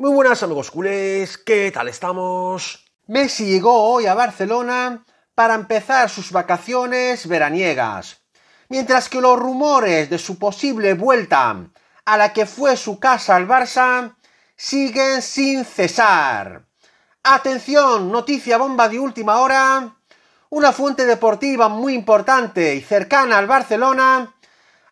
Muy buenas amigos culés, ¿qué tal estamos? Messi llegó hoy a Barcelona para empezar sus vacaciones veraniegas, mientras que los rumores de su posible vuelta a la que fue su casa al Barça siguen sin cesar. Atención, noticia bomba de última hora. Una fuente deportiva muy importante y cercana al Barcelona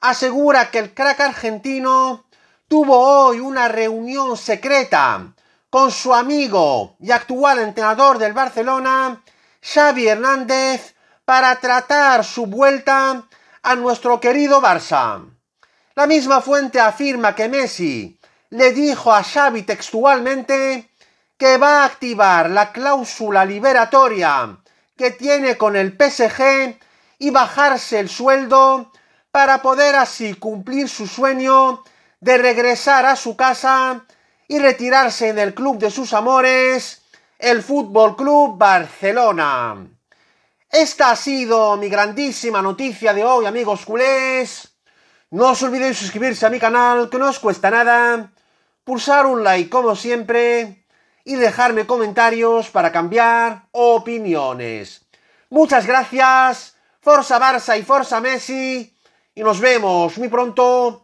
asegura que el crack argentino tuvo hoy una reunión secreta con su amigo y actual entrenador del Barcelona, Xavi Hernández, para tratar su vuelta a nuestro querido Barça. La misma fuente afirma que Messi le dijo a Xavi textualmente que va a activar la cláusula liberatoria que tiene con el PSG y bajarse el sueldo para poder así cumplir su sueño de regresar a su casa y retirarse en el club de sus amores, el Fútbol Club Barcelona. Esta ha sido mi grandísima noticia de hoy, amigos culés. No os olvidéis suscribirse a mi canal, que no os cuesta nada, pulsar un like como siempre y dejarme comentarios para cambiar opiniones. Muchas gracias, Forza Barça y Forza Messi, y nos vemos muy pronto